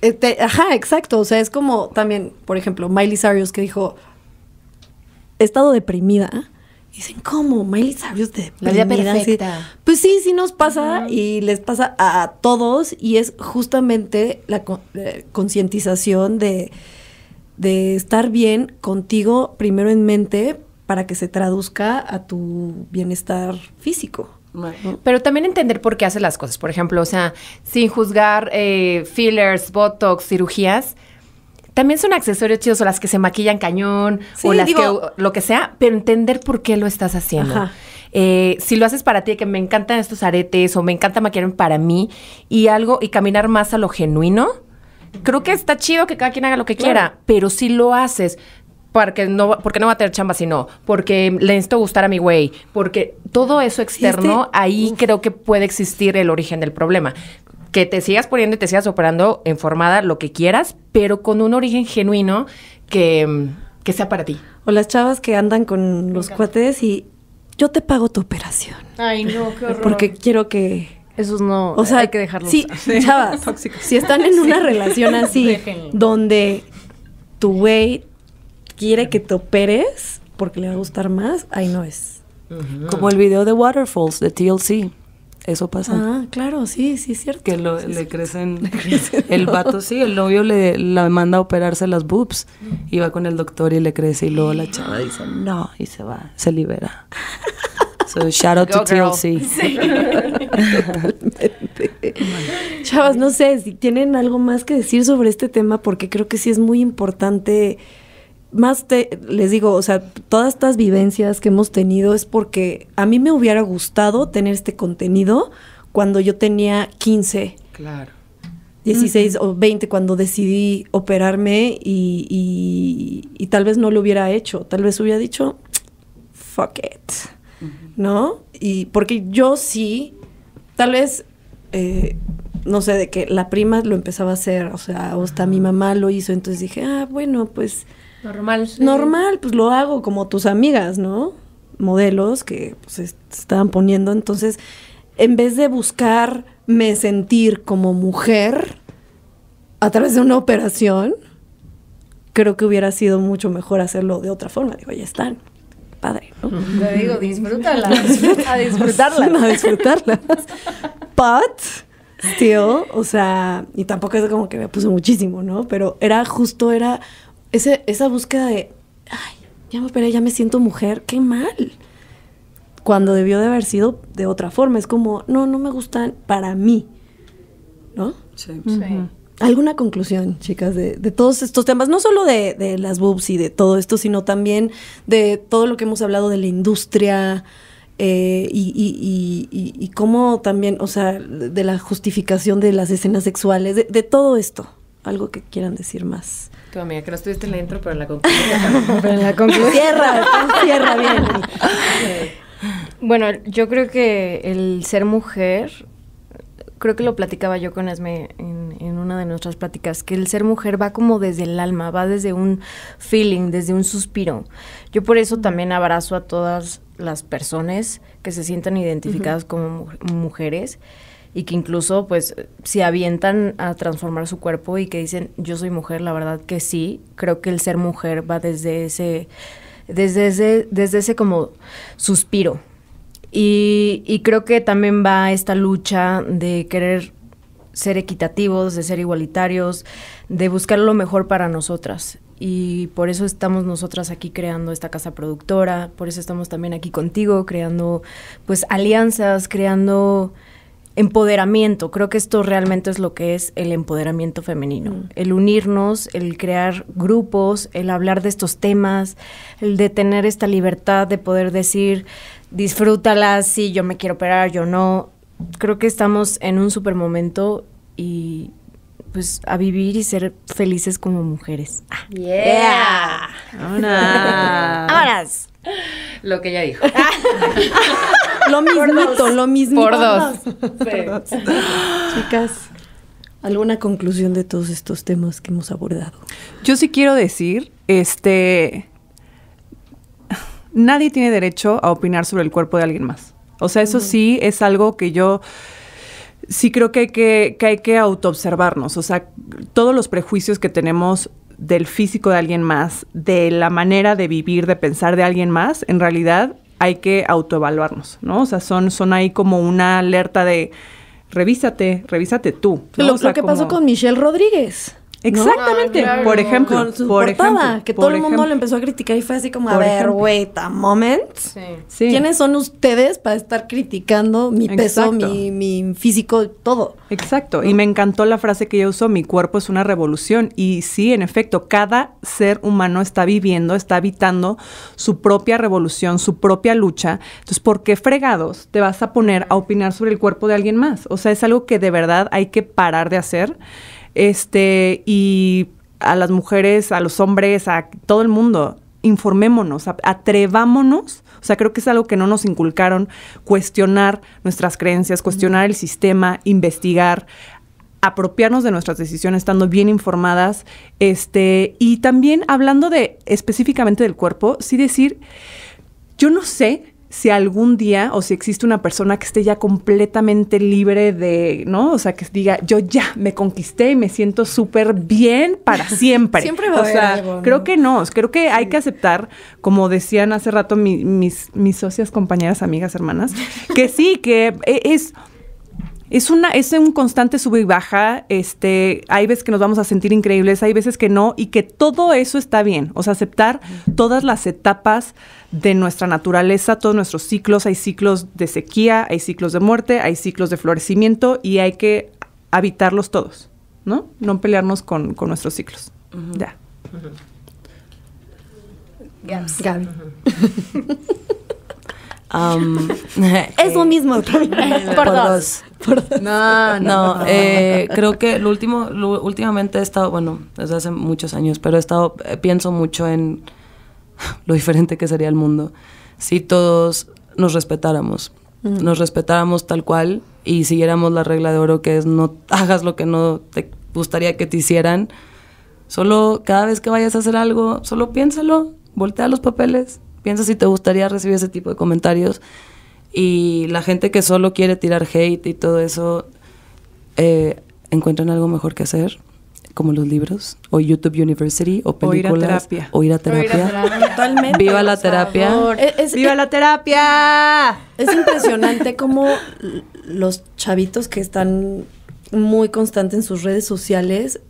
este, ajá, exacto. O sea, es como también, por ejemplo, Miley Cyrus que dijo, he estado deprimida. Dicen, ¿cómo? Miley Cyrus te Pues sí, sí nos pasa y les pasa a todos y es justamente la eh, concientización de estar bien contigo primero en mente para que se traduzca a tu bienestar físico. Pero también entender por qué hace las cosas. Por ejemplo, o sea, sin juzgar eh, fillers, botox, cirugías. También son accesorios chidos o las que se maquillan cañón o las que lo que sea, pero entender por qué lo estás haciendo. Eh, si lo haces para ti, que me encantan estos aretes o me encanta maquillarme para mí y algo y caminar más a lo genuino, creo que está chido que cada quien haga lo que quiera, pero si lo haces porque no, porque no va a tener chamba si no, porque le necesito gustar a mi güey, porque todo eso este externo, ahí creo que puede existir el origen del problema. Que te sigas poniendo y te sigas operando en formada, lo que quieras, pero con un origen genuino que, sea para ti. O las chavas que andan con los cuates y yo te pago tu operación. Ay, no, qué horror. Porque quiero que... Esos no, o sea, hay que dejarlos. Sí, chavas, si están en una relación así, donde tu güey quiere que te operes porque le va a gustar más, ahí no es. Como el video de Waterfalls de TLC. Eso pasa. Ah, claro, sí, sí, es cierto. Que le, Crecen, El vato, sí, el novio le la manda a operarse las boobs. Y va con el doctor y le crece. Y luego la chava dice no. Y se va, se libera. So, shout out to TLC. Sí. Chavas, no sé si tienen algo más que decir sobre este tema, porque creo que sí es muy importante más te, les digo, o sea, todas estas vivencias que hemos tenido es porque a mí me hubiera gustado tener este contenido cuando yo tenía 15. Claro. 16 o 20 cuando decidí operarme y, tal vez no lo hubiera hecho, tal vez hubiera dicho, fuck it, ¿no? Y porque yo sí, tal vez, eh, no sé, de que la prima lo empezaba a hacer, o sea, hasta mi mamá lo hizo, entonces dije, ah, bueno, pues Normal. Normal, pues lo hago como tus amigas, ¿no? Modelos que se pues, estaban poniendo. Entonces, en vez de buscarme sentir como mujer a través de una operación, creo que hubiera sido mucho mejor hacerlo de otra forma. Digo, ya están. Padre, ¿no? digo, disfrútala. a disfrutarla. a disfrutarla. But tío, o sea, y tampoco es como que me puso muchísimo, ¿no? Pero era justo, era ese, esa búsqueda de, ay, ya me ya me siento mujer, qué mal. Cuando debió de haber sido de otra forma. Es como, no, no me gustan para mí. ¿No? Sí. ¿Alguna conclusión, chicas, de, de, todos estos temas? No solo de, de, las boobs y de todo esto, sino también de todo lo que hemos hablado de la industria eh, y, y, y, cómo también, o sea, de la justificación de las escenas sexuales, de todo esto. Algo que quieran decir más. Tu amiga, que no estuviste en la intro, pero en la conclusión. pero en la bien. bueno, yo creo que el ser mujer, creo que lo platicaba yo con Esme en, una de nuestras pláticas, que el ser mujer va como desde el alma, va desde un feeling, desde un suspiro. Yo por eso también abrazo a todas las personas que se sientan identificadas como mujeres y que incluso pues se avientan a transformar su cuerpo y que dicen yo soy mujer, la verdad que sí, creo que el ser mujer va desde ese, desde ese, desde ese como suspiro. Y, y creo que también va esta lucha de querer ser equitativos, de ser igualitarios, de buscar lo mejor para nosotras y por eso estamos nosotras aquí creando esta casa productora, por eso estamos también aquí contigo creando pues alianzas, creando empoderamiento. Creo que esto realmente es lo que es el empoderamiento femenino. Mm. El unirnos, el crear grupos, el hablar de estos temas, el de tener esta libertad de poder decir, disfrútala, sí, yo me quiero operar, yo no. Creo que estamos en un super momento y pues a vivir y ser felices como mujeres. Ah. Yeah. Ahora. Lo que ella dijo. Lo mismo lo mismo. Por dos. Chicas, ¿alguna conclusión de todos estos temas que hemos abordado? Yo sí quiero decir, este, nadie tiene derecho a opinar sobre el cuerpo de alguien más. O sea, eso sí es algo que yo sí creo que hay que, que, hay que autoobservarnos. O sea, todos los prejuicios que tenemos del físico de alguien más, de la manera de vivir, de pensar de alguien más, en realidad hay que autoevaluarnos, ¿no? O sea, son, son ahí como una alerta de revísate, revísate tú. Lo, que pasó con Michelle Rodríguez. Exactamente. Por ejemplo, por que todo el mundo lo empezó a criticar y fue así como, a ver, wait a moment. ¿Quiénes son ustedes para estar criticando mi peso, mi, mi, físico, todo? Exacto. Y me encantó la frase que ella usó, mi cuerpo es una revolución. Y sí, en efecto, cada ser humano está viviendo, está habitando su propia revolución, su propia lucha. Entonces, ¿por qué fregados te vas a poner a opinar sobre el cuerpo de alguien más? O sea, es algo que de verdad hay que parar de hacer. Este, y a las mujeres, a los hombres, a todo el mundo, informémonos, atrevámonos. O sea, creo que es algo que no nos inculcaron, cuestionar nuestras creencias, cuestionar el sistema, investigar, apropiarnos de nuestras decisiones estando bien informadas. Este, y también hablando de específicamente del cuerpo, sí decir, yo no sé si algún día o si existe una persona que esté ya completamente libre de, ¿no? O sea, que diga, yo ya me conquisté y me siento súper bien para siempre. siempre va a o sea, creo que no, creo que hay que aceptar, como decían hace rato mis, mis socias, compañeras, amigas, hermanas, que sí, que e, es es una es un constante sube y baja este hay veces que nos vamos a sentir increíbles hay veces que no y que todo eso está bien o sea aceptar todas las etapas de nuestra naturaleza todos nuestros ciclos hay ciclos de sequía hay ciclos de muerte hay ciclos de florecimiento y hay que habitarlos todos no no pelearnos con, nuestros ciclos ya es lo eh, mismo por, dos. No, no. Eh, creo que lo último, últimamente he estado, bueno, desde hace muchos años, pero he estado, eh, pienso mucho en lo diferente que sería el mundo si todos nos respetáramos, mm. nos respetáramos tal cual y siguiéramos la regla de oro que es no hagas lo que no te gustaría que te hicieran. Solo cada vez que vayas a hacer algo, solo piénsalo, voltea los papeles, Piensa si te gustaría recibir ese tipo de comentarios. Y la gente que solo quiere tirar hate y todo eso, eh, encuentran algo mejor que hacer, como los libros, o YouTube University, o películas. O ir a terapia. Viva la terapia. Es, ¡Viva la terapia! Es impresionante como los chavitos que están muy constante en sus redes sociales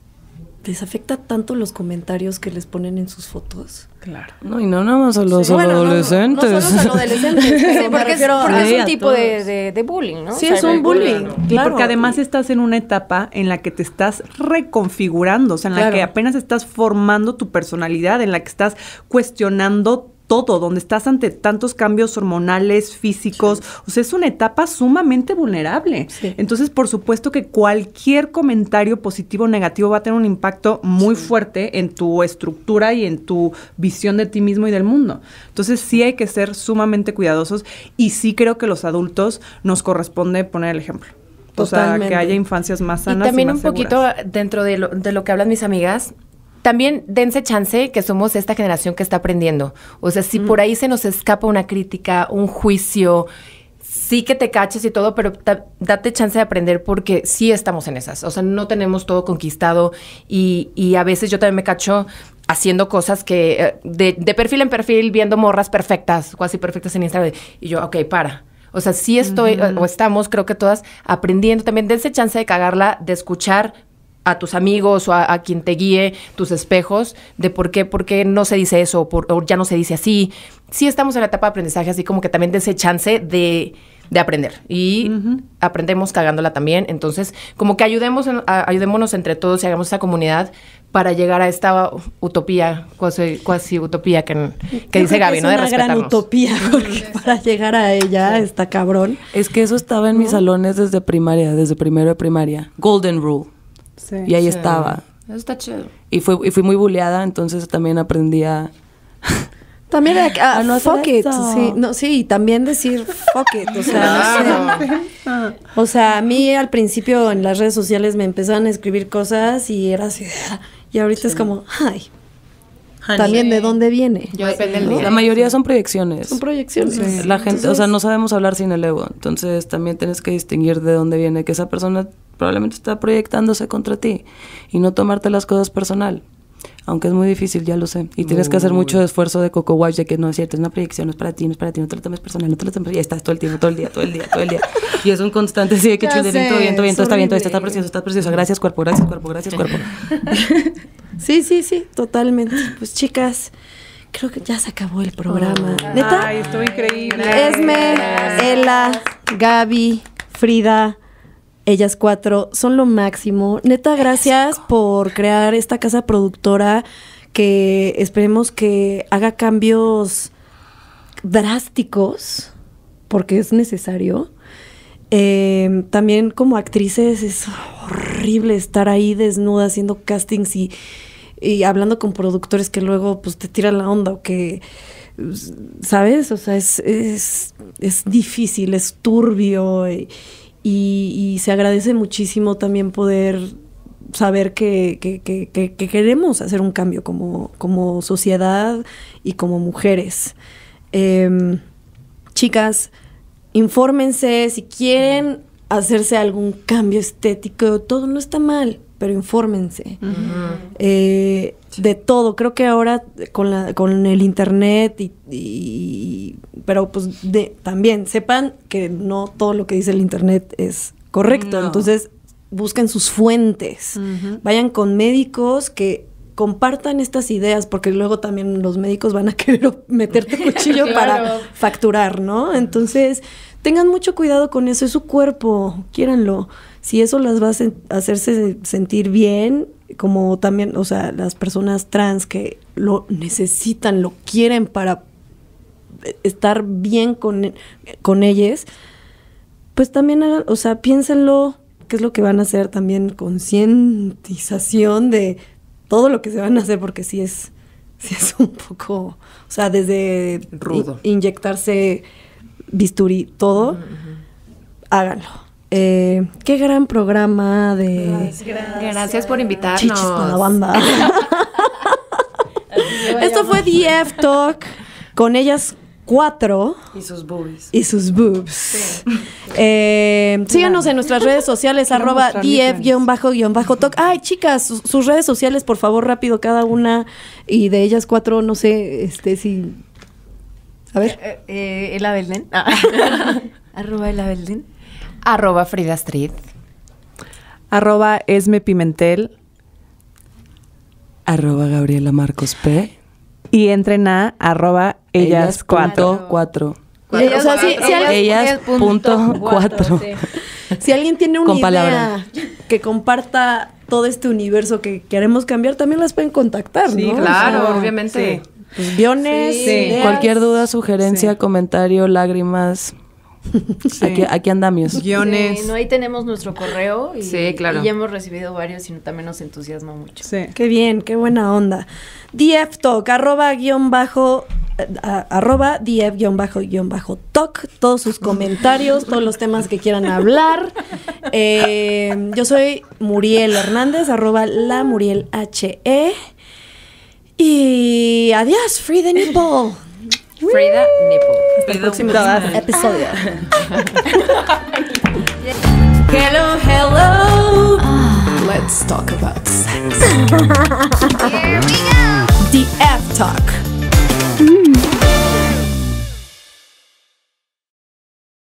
les afecta tanto los comentarios que les ponen en sus fotos. Claro. No, y no nada más a los adolescentes. no, solo a los adolescentes. porque, es, un tipo de, bullying, ¿no? Sí, es un bullying. Claro. Y porque además estás en una etapa en la que te estás reconfigurando, o sea, en la que apenas estás formando tu personalidad, en la que estás cuestionando todo, donde estás ante tantos cambios hormonales, físicos, o sea, es una etapa sumamente vulnerable. Entonces, por supuesto que cualquier comentario positivo o negativo va a tener un impacto muy fuerte en tu estructura y en tu visión de ti mismo y del mundo. Entonces, sí hay que ser sumamente cuidadosos y sí creo que los adultos nos corresponde poner el ejemplo. O sea, que haya infancias más sanas. Y también un poquito dentro de lo, de lo que hablan mis amigas, también dense chance que somos esta generación que está aprendiendo. O sea, si por ahí se nos escapa una crítica, un juicio, sí que te caches y todo, pero date chance de aprender porque sí estamos en esas. O sea, no tenemos todo conquistado y, a veces yo también me cacho haciendo cosas que eh, de, perfil en perfil, viendo morras perfectas, casi perfectas en Instagram. Y yo, ok, para. O sea, sí estoy, o estamos, creo que todas, aprendiendo también. Dense chance de cagarla, de escuchar a tus amigos o a, quien te guíe tus espejos de por qué, por qué no se dice eso por, o ya no se dice así. Sí estamos en la etapa de aprendizaje, así como que también de ese chance de, aprender. Y aprendemos cagándola también. Entonces, como que ayudemos ayudémonos entre todos y hagamos esa comunidad para llegar a esta utopía, cuasi, utopía que, que dice Gaby, ¿no? De Es una gran utopía, para llegar a ella está cabrón. Es que eso estaba en mis salones desde primaria, desde primero de primaria. Golden Rule y ahí estaba. Eso está chido. Y, y fui muy buleada, entonces también aprendí a... También ah, a, no fuck Sí, también decir fuck O sea, a mí al principio en las redes sociales me empezaban a escribir cosas y era así. Y ahorita es como, ay, también de dónde viene. La mayoría son proyecciones. Son proyecciones. La gente, o sea, no sabemos hablar sin el ego. Entonces también tienes que distinguir de dónde viene, que esa persona probablemente está proyectándose contra ti y no tomarte las cosas personal. Aunque es muy difícil, ya lo sé. Y tienes que hacer mucho esfuerzo de coco Watch de que no es cierto, es una proyección, no es para ti, no es para ti, no te lo tomes personal, no te lo tomes. Y estás todo el tiempo, todo el día, todo el día, todo el día. y es un constante así de que todo bien, todo está bien, todo está, precioso, está precioso. Gracias, cuerpo, gracias, cuerpo, gracias, cuerpo. sí, sí, sí, totalmente. Pues chicas creo que ya se acabó el programa. ¿Neta? Ay, estuvo increíble. Esme, Ela, Gaby, Frida, ellas cuatro son lo máximo. Neta, gracias por crear esta casa productora que esperemos que haga cambios drásticos, porque es necesario. Em, también como actrices es horrible estar ahí desnuda haciendo castings y, hablando con productores que luego pues te tiran la onda o que, pues, ¿sabes? O sea, es, es, es difícil, es turbio y, y, se agradece muchísimo también poder saber que, queremos hacer un cambio como, sociedad y como mujeres. Em, chicas, infórmense si quieren hacerse algún cambio estético, todo no está mal pero infórmense. Eh, de todo, creo que ahora con, la, con el internet y, pero pues también sepan que no todo lo que dice el internet es correcto, entonces busquen sus fuentes, vayan con médicos que compartan estas ideas, porque luego también los médicos van a querer meterte cuchillo para facturar, ¿no? Entonces, tengan mucho cuidado con eso, es su cuerpo, quiéranlo si eso las va a hacerse sentir bien, como también, o sea, las personas trans que lo necesitan, lo quieren para eh, estar bien con, e, con ellas, pues también, o sea, piénsenlo, qué es lo que van a hacer también, concientización de todo lo que se van a hacer, porque si es, es un poco, o sea, desde Rudo. inyectarse bisturí, todo, háganlo. Eh, qué gran programa de... Gracias, por invitarnos. Chichis con la banda. Esto fue D.F. Talk con ellas cuatro. Y sus boobs Y sus boobs. Eh, síganos en nuestras redes sociales, arroba df-talk. Ay, chicas, sus, redes sociales, por favor, rápido, cada una. Y de ellas cuatro, no sé, este, si... A ver. Eh, eh, el ah. arroba el Arroba Frida Street. Arroba Esme Pimentel. Arroba Gabriela Marcos P. Y entren a arroba ellas, 44 eh, si, alguien, Si alguien tiene una idea palabra. que comparta todo este universo que queremos cambiar, también las pueden contactar, sí, Claro, obviamente. Pues, cualquier duda, sugerencia, comentario, lágrimas, Aquí, aquí, andamos. Guiones. no, ahí tenemos nuestro correo y, ya hemos recibido varios y también nos entusiasma mucho. Qué bien, qué buena onda. DF arroba guión bajo eh, arroba DF guión bajo guión bajo todos sus comentarios, todos los temas que quieran hablar. Eh, yo soy Muriel Hernández, arroba la Muriel HE. Y adiós, free the nipple. Frida Nipple. Hasta el próximo episodio. hello, hello. Ah, let's talk about sex. Here we go. The F Talk.